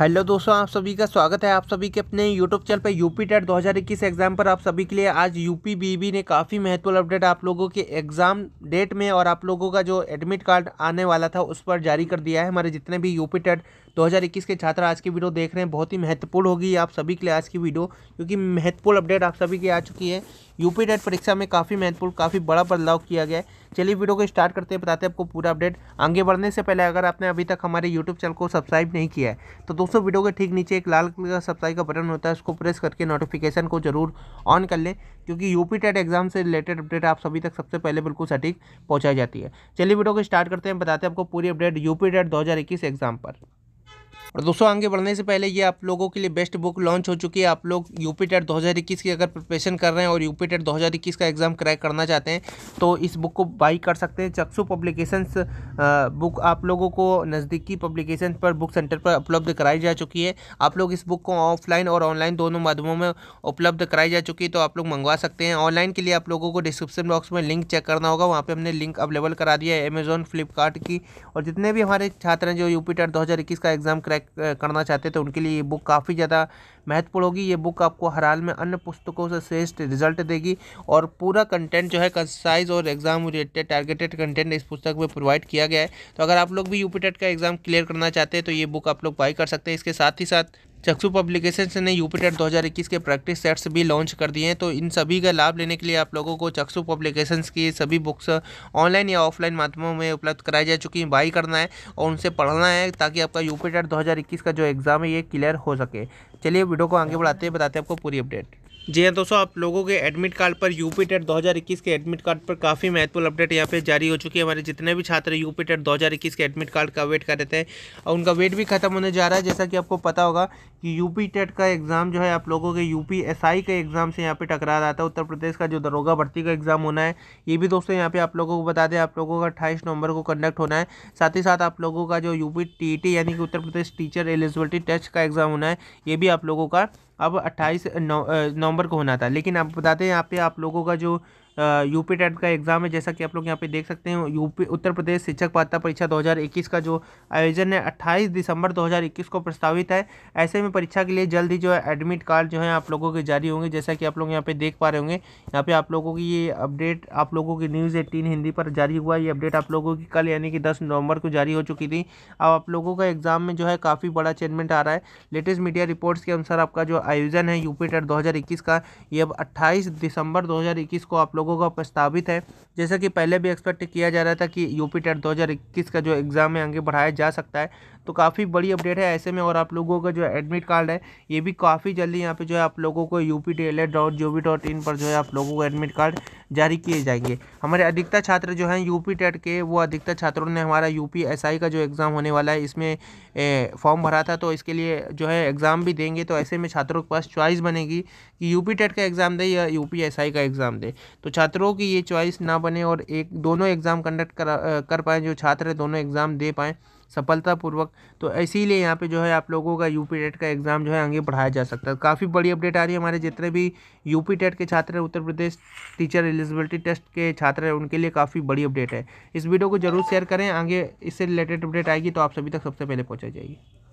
hello दोस्तों आप सभी का स्वागत है आप सभी के अपने यूट्यूब चैनल पर यूपी टेट 2021 एग्जाम पर आप सभी के लिए आज यूपी बीबी e ने काफ़ी महत्वपूर्ण अपडेट आप लोगों के एग्ज़ाम डेट में और आप लोगों का जो एडमिट कार्ड आने वाला था उस पर जारी कर दिया है हमारे जितने भी यूपी टेट 2021 के छात्र आज की वीडियो देख रहे हैं बहुत ही महत्वपूर्ण होगी आप सभी के लिए आज की वीडियो क्योंकि महत्वपूर्ण अपडेट आप सभी की आ चुकी है यूपी डेट परीक्षा में काफ़ी महत्वपूर्ण काफ़ी बड़ा बदलाव किया गया है चलिए वीडियो को स्टार्ट करते हैं बताते हैं आपको पूरा अपडेट आगे बढ़ने से पहले अगर आपने अभी तक हमारे यूट्यूब चैनल को सब्सक्राइब नहीं किया है तो दोस्तों वीडियो के ठीक नीचे एक लाल कलर का सब्सक्राइब का बटन होता है उसको प्रेस करके नोटिफिकेशन को जरूर ऑन कर लें क्योंकि यूपी टेट एग्जाम से रिलेटेड अपडेट आप सभी तक सबसे पहले बिल्कुल सटीक पहुँचाई जाती है चलिए वीडियो को स्टार्ट करते हैं बताते हैं आपको पूरी अपडेट यूपी टेट दो एग्जाम पर और दोस्तों आगे बढ़ने से पहले ये आप लोगों के लिए बेस्ट बुक लॉन्च हो चुकी है आप लोग यूपीटेट 2021 की अगर प्रिपरेशन कर रहे हैं और यूपीटेट 2021 का एग्ज़ाम क्रैक करना चाहते हैं तो इस बुक को बाई कर सकते हैं चक्सू पब्लिकेशंस बुक आप लोगों को नज़दीकी पब्लिकेशन पर बुक सेंटर पर उपलब्ध कराई जा चुकी है आप लोग इस बुक को ऑफलाइन और ऑनलाइन दोनों माध्यमों में उपलब्ध कराई जा चुकी है तो आप लोग मंगवा सकते हैं ऑनलाइन के लिए आप लोगों को डिस्क्रिप्शन बॉक्स में लिंक चेक करना होगा वहाँ पर हमने लिंक अवेलेबल करा दिया है अमेजोन फ्लिपकार्ट की और जितने भी हमारे छात्र हैं जो यू दो का एग्ज़ाम क्रैक करना चाहते हैं तो उनके लिए ये बुक काफ़ी ज़्यादा महत्वपूर्ण होगी ये बुक आपको हर हाल में अन्य पुस्तकों से श्रेष्ठ रिजल्ट देगी और पूरा कंटेंट जो है कंसाइज और एग्जाम रिलेटेड टारगेटेड कंटेंट इस पुस्तक में प्रोवाइड किया गया है तो अगर आप लोग भी यूपी टेट का एग्ज़ाम क्लियर करना चाहते हैं तो ये बुक आप लोग बाई कर सकते हैं इसके साथ ही साथ चक्षु पब्लिकेशन ने यूपीटेट 2021 के प्रैक्टिस सेट्स भी लॉन्च कर दिए हैं तो इन सभी का लाभ लेने के लिए आप लोगों को चक्षु पब्लिकेशन की सभी बुक्स ऑनलाइन या ऑफलाइन माध्यमों में उपलब्ध कराई जा चुकी हैं बाई करना है और उनसे पढ़ना है ताकि आपका यूपीटेट 2021 का जो एग्ज़ाम है ये क्लियर हो सके चलिए वीडियो को आगे बढ़ाते हैं बताते हैं आपको पूरी अपडेट जी हाँ दोस्तों आप लोगों के एडमिट कार्ड पर यू टेट 2021 के एडमिट कार्ड पर काफ़ी महत्वपूर्ण अपडेट यहाँ पे जारी हो चुकी है हमारे जितने भी छात्र पी टेट 2021 के एडमिट कार्ड का वेट कर रहे थे और उनका वेट भी खत्म होने जा रहा है जैसा कि आपको पता होगा कि यू टेट e का एग्ज़ाम जो है आप लोगों के यूपी एसआई के एग्ज़ाम से यहाँ पर टकरा रहा था उत्तर प्रदेश का जो दरोगा भर्ती का एग्ज़ाम होना है ये भी दोस्तों यहाँ पर आप लोगों को बता दें आप लोगों का अट्ठाईस नवंबर को कंडक्ट होना है साथ ही साथ आप लोगों का जो यू टी e यानी कि Uttar Pradesh teacher eligibility test का एग्ज़ाम होना है ये भी आप लोगों का अब अट्ठाईस नवंबर को होना था लेकिन आप बताते हैं यहाँ पे आप लोगों का जो यूपी टेट का एग्ज़ाम है जैसा कि आप लोग यहाँ पे देख सकते हैं यूपी उत्तर प्रदेश शिक्षक पात्रता परीक्षा 2021 का जो आयोजन है 28 दिसंबर 2021 को प्रस्तावित है ऐसे में परीक्षा के लिए जल्द ही जो है एडमिट कार्ड जो है आप लोगों के जारी होंगे जैसा कि आप लोग यहाँ पे देख पा रहे होंगे यहाँ पे आप लोगों की ये अपडेट आप लोगों की न्यूज़ एटीन हिंदी पर जारी हुआ ये अपडेट आप लोगों की कल यानी कि दस नवंबर को जारी हो चुकी थी अब आप लोगों का एग्ज़ाम में जो है काफ़ी बड़ा अचीवमेंट आ रहा है लेटेस्ट मीडिया रिपोर्ट्स के अनुसार आपका जो आयोजन है यूपी टेट दो का ये अब अट्ठाईस दिसंबर दो को आप लोग लोगों का प्रस्तावित है जैसा कि पहले भी एक्सपेक्ट किया जा रहा था कि यूपी टेट दो का जो एग्ज़ाम है आगे बढ़ाया जा सकता है तो काफ़ी बड़ी अपडेट है ऐसे में और आप लोगों का जो एडमिट कार्ड है ये भी काफ़ी जल्दी यहाँ पे जो है आप लोगों को U P dot V dot in पर जो है आप लोगों को एडमिट कार्ड जारी किए जाएंगे हमारे अधिकतर छात्र जो हैं यूपी टेट के वो अधिकतर छात्रों ने हमारा यू पी का जो एग्ज़ाम होने वाला है इसमें फॉर्म भरा था तो इसके लिए जो है एग्ज़ाम भी देंगे तो ऐसे में छात्रों के पास चॉइस बनेगी कि यू पी टेट का एग्ज़ाम दे या यू पी आई का एग्ज़ाम दे तो छात्रों की ये चॉइस ना बने और एक दोनों एग्ज़ाम कंडक्ट कर कर पाएँ जो छात्र दोनों एग्ज़ाम दे पाएँ सफलतापूर्वक तो इसीलिए यहाँ पे जो है आप लोगों का यूपी टेट का एग्ज़ाम जो है आगे बढ़ाया जा सकता है काफ़ी बड़ी अपडेट आ रही है हमारे जितने भी यूपी टेट के छात्र हैं Uttar Pradesh teacher eligibility test के छात्र हैं उनके लिए काफ़ी बड़ी अपडेट है इस वीडियो को जरूर शेयर करें आगे इससे रिलेटेड अपडेट आएगी तो आप सभी तक सबसे पहले पहुँचा जाएगी